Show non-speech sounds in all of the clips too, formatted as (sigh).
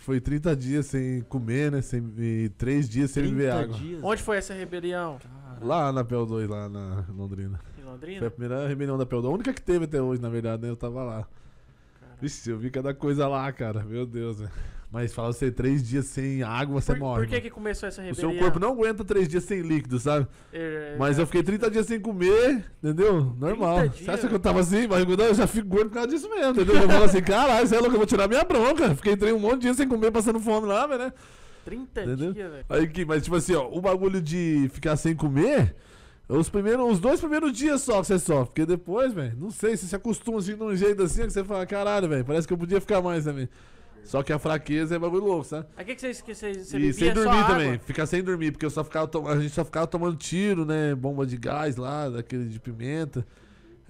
Foi 30 dias sem comer, né? Sem, e 3 dias sem beber água. Dias. Onde foi essa rebelião? Cara. Lá na Pel 2, lá na Londrina. Em Londrina? Foi a primeira rebelião da Pel 2. A única que teve até hoje, na verdade, né? Eu tava lá. Caramba. Vixe, eu vi cada coisa lá, cara. Meu Deus, velho. Mas fala você três dias sem água, você por, morre. Por que, que começou essa rebelião? O seu corpo não aguenta três dias sem líquido, sabe? É, Mas eu é. fiquei 30 dias sem comer, entendeu? Normal. você acha que eu tava assim, barrigudão? Eu já fico gordo por causa disso mesmo, entendeu? Eu falo assim, caralho, você é louco, eu vou tirar minha bronca. Fiquei entrei um monte de dias sem comer, passando fome lá, velho, né? 30 Entendeu? dias, velho. Aí que, mas tipo assim, ó, o bagulho de ficar sem comer, os primeiros, os dois primeiros dias só que você sofre, porque depois, velho, não sei, você se acostuma assim de um jeito assim que você fala, caralho, velho, parece que eu podia ficar mais também. Né, só que a fraqueza é bagulho louco, sabe? Aí o que, vocês que E sem dormir também. Ficar sem dormir, porque eu só ficava a gente só ficava tomando tiro, né? Bomba de gás lá, daquele de pimenta.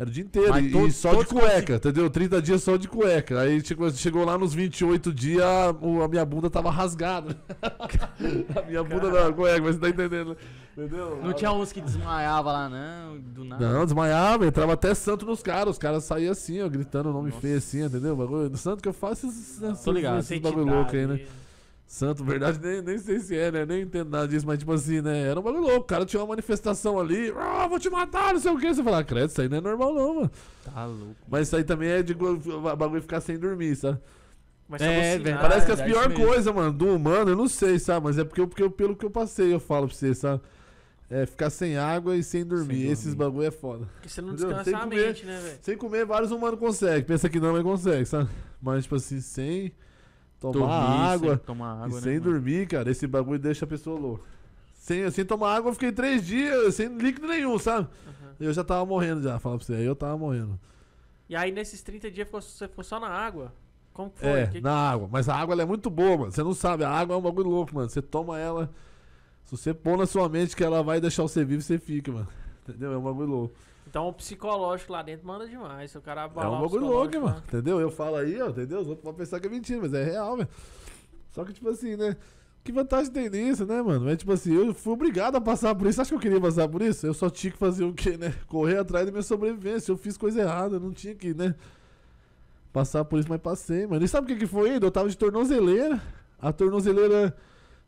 Era o dia inteiro. Mas e, só de cueca, consegui... entendeu? 30 dias só de cueca. Aí chegou, tipo, chegou lá nos 28 dias, a minha bunda tava rasgada. (laughs) a minha bunda da cueca, mas você tá entendendo, Entendeu? Não tinha uns que desmaiava lá, não, do nada. Não, desmaiava, entrava até santo nos caras. Os caras saíam assim, ó, gritando o nome Nossa. feio assim, entendeu? Bagulho. Santo que eu faço esses, esses, esses bagulho louco aí, né? santo, verdade, nem, nem sei se é, né? Nem entendo nada disso, mas tipo assim, né? Era um bagulho louco. O cara tinha uma manifestação ali, ah, vou te matar, não sei o que. Você fala, ah, credo, isso aí não é normal não, mano. Tá louco. Mas isso aí também é de bagulho ficar sem dormir, sabe? Mas é, velho. Parece que é as pior coisas, mano, do humano, eu não sei, sabe? Mas é porque, porque eu, pelo que eu passei, eu falo pra você, sabe? É, ficar sem água e sem dormir. Sem dormir. Esses bagulho é foda. Porque você não descansa sem comer, mente, né, velho? Sem comer, vários humanos conseguem. Pensa que não, mas consegue, sabe? Mas, tipo assim, sem Tomar dormir, água. Sem tomar água. E né, sem mano? dormir, cara. Esse bagulho deixa a pessoa louca. Sem, sem tomar água, eu fiquei três dias sem líquido nenhum, sabe? Uhum. Eu já tava morrendo já, fala pra você. Aí eu tava morrendo. E aí nesses 30 dias você ficou só na água? Como é, foi? É, que na que... água. Mas a água é muito boa, mano. Você não sabe. A água é um bagulho louco, mano. Você toma ela. Se você pôr na sua mente que ela vai deixar você vivo, você fica, mano. Entendeu? É um bagulho louco. Então o psicológico lá dentro manda demais. O cara É um bagulho louco, mano. Entendeu? Eu falo aí, ó, entendeu? Os outros podem pensar que é mentira, mas é real, velho. Só que, tipo assim, né? Que vantagem tem nisso, né, mano? Mas, é tipo assim, eu fui obrigado a passar por isso. Acho que eu queria passar por isso? Eu só tinha que fazer o quê, né? Correr atrás da minha sobrevivência. Eu fiz coisa errada, eu não tinha que, né? Passar por isso, mas passei, mano. E sabe o que, que foi ainda? Eu tava de tornozeleira. A tornozeleira,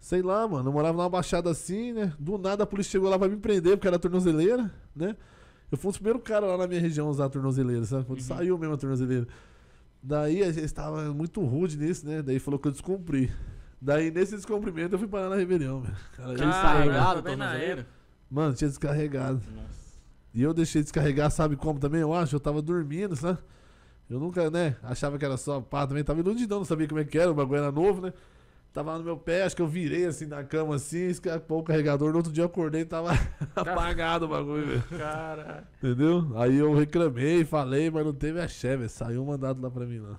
sei lá, mano. Eu morava numa baixada assim, né? Do nada a polícia chegou lá pra me prender, porque era tornozeleira, né? Eu fui o primeiro cara lá na minha região a usar a tornozeleira, sabe? Quando uhum. saiu mesmo a tornozeleira. Daí a gente estava muito rude nisso, né? Daí falou que eu descumpri. Daí nesse descumprimento eu fui parar na rebelião, velho. Cara, descarregado, tornozeleira? Mano, tinha descarregado. Nossa. E eu deixei descarregar, sabe como também? Eu acho, eu tava dormindo, sabe? Eu nunca, né? Achava que era só pá, também tava iludidão, não sabia como é que era, o bagulho era novo, né? Tava no meu pé, acho que eu virei assim na cama assim, escapou o carregador. No outro dia eu acordei e tava (laughs) apagado o bagulho, velho. Cara. Entendeu? Aí eu reclamei, falei, mas não teve axé, velho. Saiu um mandado lá pra mim lá.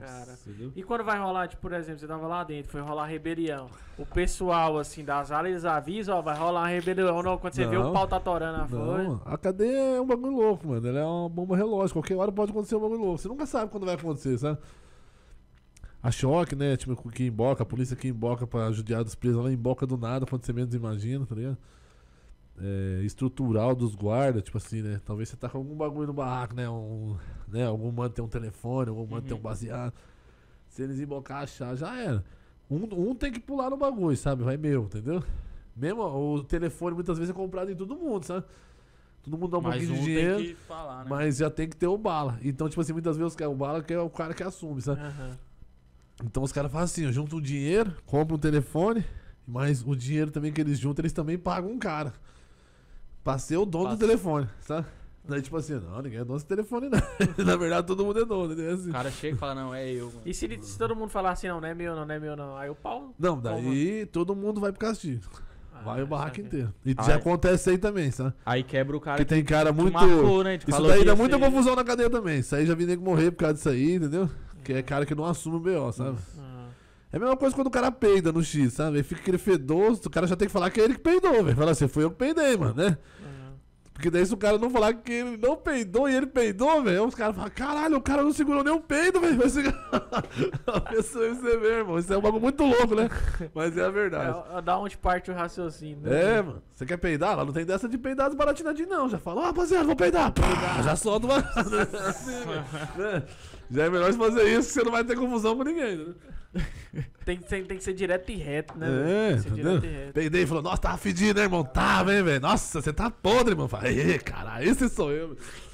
Cara. Entendeu? E quando vai rolar, tipo, por exemplo, você tava lá dentro, foi rolar rebelião. O pessoal, assim, das áreas, avisa, ó, vai rolar rebelião. Não, quando você não, vê o pau tá torando a folha. A cadeia é um bagulho louco, mano. Ela é uma bomba relógio. Qualquer hora pode acontecer um bagulho louco. Você nunca sabe quando vai acontecer, sabe? a choque, né? Tipo, que emboca, a polícia que emboca pra judiar dos presos, ela emboca do nada, quando você menos imagina, tá ligado? É, estrutural dos guardas, tipo assim, né? Talvez você tá com algum bagulho no barraco, né? Um, né? Algum mano tem um telefone, algum mano uhum. tem um uhum. baseado. Se eles embocar, achar, já era. Um, um tem que pular no bagulho, sabe? Vai meu, entendeu? Mesmo o telefone muitas vezes é comprado em todo mundo, sabe? Todo mundo dá um mas pouquinho um de dinheiro, falar, né? mas já tem que ter o bala. Então, tipo assim, muitas vezes o bala que é o cara que assume, sabe? Uhum. Então os caras fazem assim, juntam o dinheiro, compram um telefone, mas o dinheiro também que eles juntam, eles também pagam um cara. Pra ser o dono Passa. do telefone, sabe? Daí, tipo assim, não, ninguém é dono desse telefone, não. (laughs) Na verdade, todo mundo é dono, entendeu? Né? Assim. O cara chega e fala, não, é eu. Mano. E se, ele, se, todo mundo falar assim, não, não é meu, não, não é meu, não. Aí o pau. Não, daí pau, todo mundo vai pro castigo. Ah, vai o barraco inteiro. E já acontece aí também, sabe? Aí quebra o cara. Que, tem cara muito. Marcou, né? Isso daí dá muita confusão na cadeia também. Isso aí já vi nego morrer por causa disso aí, entendeu? Que é cara que não assume o BO, sabe? Ah. É a mesma coisa quando o cara peida no X, sabe? Ele fica aquele fedoso, o cara já tem que falar que é ele que peidou, velho. Fala assim, foi eu que peidei, mano, né? Ah. Porque daí se o cara não falar que ele não peidou e ele peidou, velho, os caras falam, caralho, o cara não segurou nem o peido, velho. Vai segurar. (laughs) a pessoa você vê, irmão. Isso é um bagulho muito louco, né? Mas é a verdade. É, um é onde parte o raciocínio. Né? É, mano. Você quer peidar? Lá não tem dessa de peidar baratinadinhas, não. Já fala, ó, oh, rapaziada, vou peidar. peidar. Já solta uma... (laughs) assim, né? Já é melhor fazer isso, que você não vai ter confusão com ninguém, né? Tem que, ser, tem que ser direto e reto, né? É, tem que ser entendeu? direto e reto. Tem e falou, nossa, tava fedido, né, irmão? Tava, hein, velho? Nossa, você tá podre, irmão. Falei, (laughs) caralho, esse sou eu. Meu.